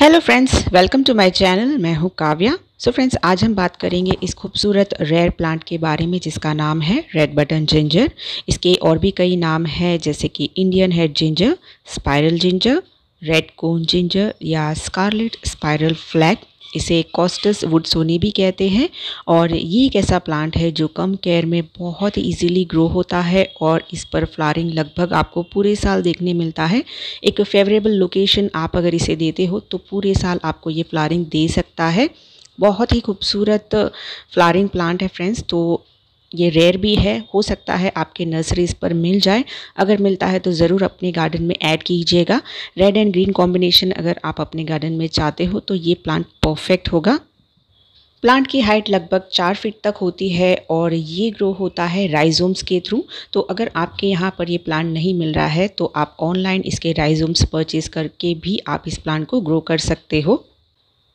hello friends welcome to my channel मैं हूं काव्या सो so friends आज हम बात करेंगे इस खूबसूरत रेयर प्लांट के बारे में जिसका नाम है रेड बटन जिंजर इसके और भी कई नाम है जैसे कि Indian head ginger spiral ginger red कोन जिंजर या स्कारलेट स्पाइरल फ्लैग इसे कॉस्टस वुड सोनी भी कहते हैं और ये एक ऐसा प्लांट है जो कम केयर में बहुत इजीली ग्रो होता है और इस पर फ्लारिंग लगभग आपको पूरे साल देखने मिलता है एक फेवरेबल लोकेशन आप अगर इसे देते हो तो पूरे साल आपको ये फ्लारिंग दे सकता है बहुत ही खूबसूरत फ्लारिंग प्लांट है फ्रेंड्स तो ये रेयर भी है हो सकता है आपके नर्सरीज पर मिल जाए अगर मिलता है तो ज़रूर अपने गार्डन में ऐड कीजिएगा रेड एंड ग्रीन कॉम्बिनेशन अगर आप अपने गार्डन में चाहते हो तो ये प्लांट परफेक्ट होगा प्लांट की हाइट लगभग चार फीट तक होती है और ये ग्रो होता है राइजोम्स के थ्रू तो अगर आपके यहाँ पर ये प्लांट नहीं मिल रहा है तो आप ऑनलाइन इसके राइजोम्स परचेज करके भी आप इस प्लांट को ग्रो कर सकते हो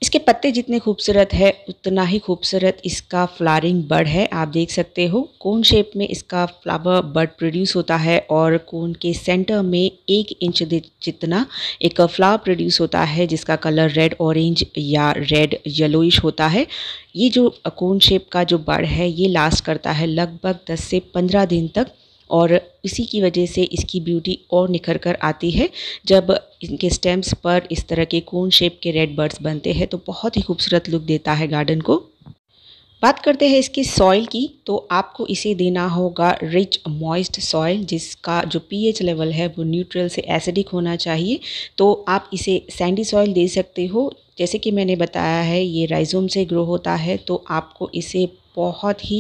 इसके पत्ते जितने खूबसूरत है उतना ही खूबसूरत इसका फ्लारिंग बर्ड है आप देख सकते हो कोन शेप में इसका फ्लावर बर्ड प्रोड्यूस होता है और कोन के सेंटर में एक इंच जितना एक फ्लावर प्रोड्यूस होता है जिसका कलर रेड ऑरेंज या रेड येलोइश होता है ये जो कोन शेप का जो बर्ड है ये लास्ट करता है लगभग दस से पंद्रह दिन तक और इसी की वजह से इसकी ब्यूटी और निखर कर आती है जब इनके स्टेम्स पर इस तरह के कोन शेप के रेड बर्ड्स बनते हैं तो बहुत ही खूबसूरत लुक देता है गार्डन को बात करते हैं इसकी सॉइल की तो आपको इसे देना होगा रिच मॉइस्ट सॉइल जिसका जो पीएच लेवल है वो न्यूट्रल से एसिडिक होना चाहिए तो आप इसे सैंडी सॉइल दे सकते हो जैसे कि मैंने बताया है ये राइजोम से ग्रो होता है तो आपको इसे बहुत ही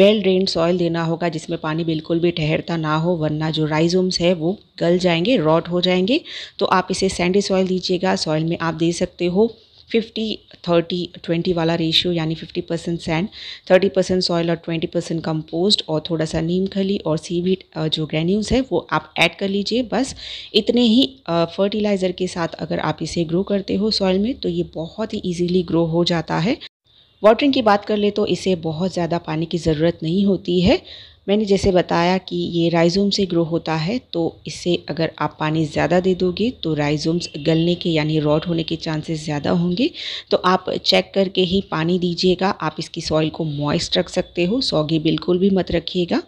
वेल ड्रेन सॉइल देना होगा जिसमें पानी बिल्कुल भी ठहरता ना हो वरना जो राइजोम्स है वो गल जाएंगे रॉट हो जाएंगे तो आप इसे सैंडी सॉइल दीजिएगा सॉइल में आप दे सकते हो फिफ्टी थर्टी ट्वेंटी वाला रेशियो यानी fifty percent sand thirty percent soil और ट्वेंटी परसेंट कम्पोस्ट और थोड़ा सा नीम खली और सीवीट जो ग्रेन्यूज है वो आप ऐड कर लीजिए बस इतने ही फर्टिलाइज़र के साथ अगर आप इसे ग्रो करते हो सॉइल में तो ये बहुत ही ईजीली ग्रो हो जाता है वाटरिंग की बात कर ले तो इसे बहुत ज़्यादा पानी की ज़रूरत नहीं होती है मैंने जैसे बताया कि ये राइजोम से ग्रो होता है तो इसे अगर आप पानी ज़्यादा दे दोगे तो राइजोम्स गलने के यानी रॉट होने के चांसेस ज़्यादा होंगे तो आप चेक करके ही पानी दीजिएगा आप इसकी सॉइल को मॉइस्ट रख सकते हो सॉगी बिल्कुल भी मत रखिएगा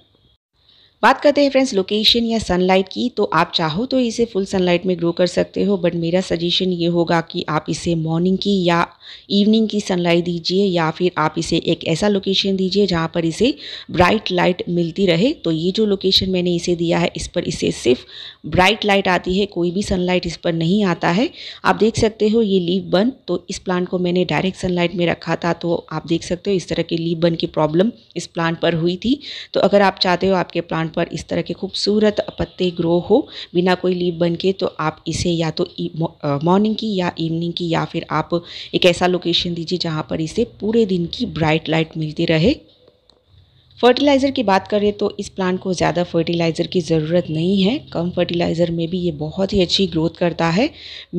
बात करते हैं फ्रेंड्स लोकेशन या सनलाइट की तो आप चाहो तो इसे फुल सनलाइट में ग्रो कर सकते हो बट मेरा सजेशन ये होगा कि आप इसे मॉर्निंग की या इवनिंग की सनलाइट दीजिए या फिर आप इसे एक ऐसा लोकेशन दीजिए जहाँ पर इसे ब्राइट लाइट मिलती रहे तो ये जो लोकेशन मैंने इसे दिया है इस पर इसे सिर्फ ब्राइट लाइट आती है कोई भी सनलाइट इस पर नहीं आता है आप देख सकते हो ये लीव बन तो इस प्लांट को मैंने डायरेक्ट सनलाइट में रखा था तो आप देख सकते हो इस तरह की लीव बन की प्रॉब्लम इस प्लांट पर हुई थी तो अगर आप चाहते हो आपके प्लांट पर इस तरह के खूबसूरत पत्ते ग्रो हो बिना कोई लीव बन के तो आप इसे या तो मॉर्निंग की या इवनिंग की या फिर आप एक ऐसा लोकेशन दीजिए जहाँ पर इसे पूरे दिन की ब्राइट लाइट मिलती रहे फर्टिलाइज़र की बात करें तो इस प्लांट को ज़्यादा फर्टिलाइज़र की ज़रूरत नहीं है कम फर्टिलाइज़र में भी ये बहुत ही अच्छी ग्रोथ करता है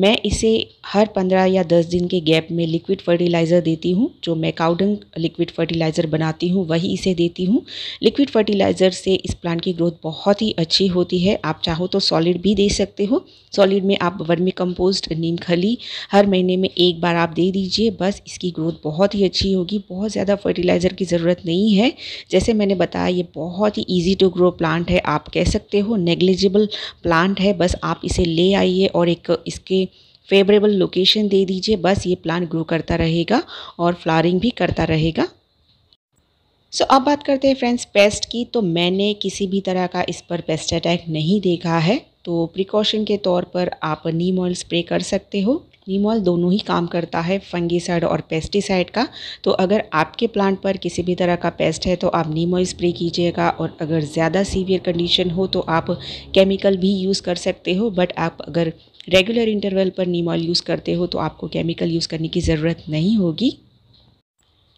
मैं इसे हर पंद्रह या दस दिन के गैप में लिक्विड फर्टिलाइज़र देती हूँ जो मैं काउडंग लिक्विड फर्टिलाइज़र बनाती हूँ वही इसे देती हूँ लिक्विड फर्टिलाइज़र से इस प्लांट की ग्रोथ बहुत ही अच्छी होती है आप चाहो तो सॉलिड भी दे सकते हो सॉलिड में आप वर्मी कम्पोस्ट नीम खली हर महीने में एक बार आप दे दीजिए बस इसकी ग्रोथ बहुत ही अच्छी होगी बहुत ज़्यादा फर्टिलाइज़र की ज़रूरत नहीं है जैसे जैसे मैंने बताया ये बहुत ही इजी टू ग्रो प्लांट है आप कह सकते हो नेग्लिजिबल प्लांट है बस आप इसे ले आइए और एक इसके फेवरेबल लोकेशन दे दीजिए बस ये प्लांट ग्रो करता रहेगा और फ्लारिंग भी करता रहेगा सो so, अब बात करते हैं फ्रेंड्स पेस्ट की तो मैंने किसी भी तरह का इस पर पेस्ट अटैक नहीं देखा है तो प्रिकॉशन के तौर पर आप नीम ऑयल स्प्रे कर सकते हो नीमॉल दोनों ही काम करता है फंगीसाइड और पेस्टिसाइड का तो अगर आपके प्लांट पर किसी भी तरह का पेस्ट है तो आप नीमॉल स्प्रे कीजिएगा और अगर ज़्यादा सीवियर कंडीशन हो तो आप केमिकल भी यूज़ कर सकते हो बट आप अगर रेगुलर इंटरवल पर नीमॉल यूज़ करते हो तो आपको केमिकल यूज़ करने की ज़रूरत नहीं होगी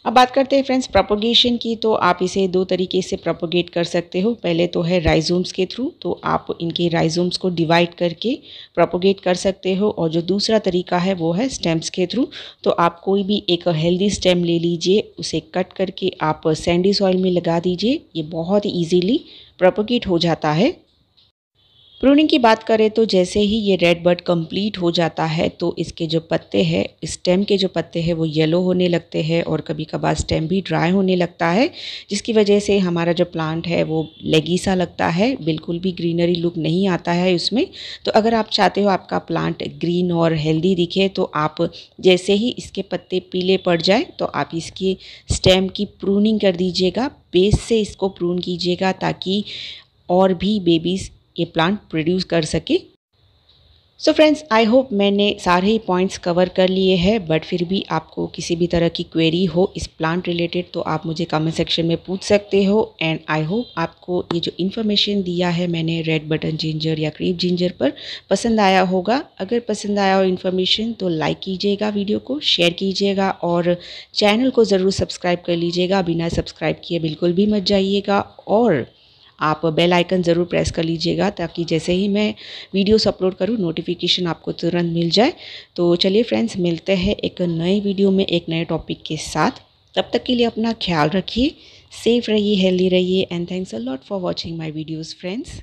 अब बात करते हैं फ्रेंड्स प्रोपोगेशन की तो आप इसे दो तरीके से प्रोपोगेट कर सकते हो पहले तो है राइजोम्स के थ्रू तो आप इनके राइजोम्स को डिवाइड करके प्रोपोगेट कर सकते हो और जो दूसरा तरीका है वो है स्टेम्स के थ्रू तो आप कोई भी एक हेल्दी स्टेम ले लीजिए उसे कट करके आप सैंडी सॉइल में लगा दीजिए ये बहुत ईजीली प्रोपोगेट हो जाता है प्रूनिंग की बात करें तो जैसे ही ये रेड बर्ड कंप्लीट हो जाता है तो इसके जो पत्ते हैं स्टेम के जो पत्ते हैं वो येलो होने लगते हैं और कभी कभार स्टेम भी ड्राई होने लगता है जिसकी वजह से हमारा जो प्लांट है वो लेगी सा लगता है बिल्कुल भी ग्रीनरी लुक नहीं आता है उसमें तो अगर आप चाहते हो आपका प्लांट ग्रीन और हेल्दी दिखे तो आप जैसे ही इसके पत्ते पीले पड़ जाए तो आप इसकी स्टेम की प्रूनिंग कर दीजिएगा बेस से इसको प्रून कीजिएगा ताकि और भी बेबीज़ ये प्लांट प्रोड्यूस कर सके सो फ्रेंड्स आई होप मैंने सारे ही पॉइंट्स कवर कर लिए हैं बट फिर भी आपको किसी भी तरह की क्वेरी हो इस प्लांट रिलेटेड तो आप मुझे कमेंट सेक्शन में पूछ सकते हो एंड आई होप आपको ये जो इन्फॉर्मेशन दिया है मैंने रेड बटन जिंजर या क्रीप जिंजर पर पसंद आया होगा अगर पसंद आया हो इन्फॉर्मेशन तो लाइक कीजिएगा वीडियो को शेयर कीजिएगा और चैनल को ज़रूर सब्सक्राइब कर लीजिएगा बिना सब्सक्राइब किए बिल्कुल भी मत जाइएगा और आप बेल आइकन ज़रूर प्रेस कर लीजिएगा ताकि जैसे ही मैं वीडियोस अपलोड करूँ नोटिफिकेशन आपको तुरंत मिल जाए तो चलिए फ्रेंड्स मिलते हैं एक नए वीडियो में एक नए टॉपिक के साथ तब तक के लिए अपना ख्याल रखिए सेफ रहिए हेल्दी रहिए and thanks a lot for watching my videos friends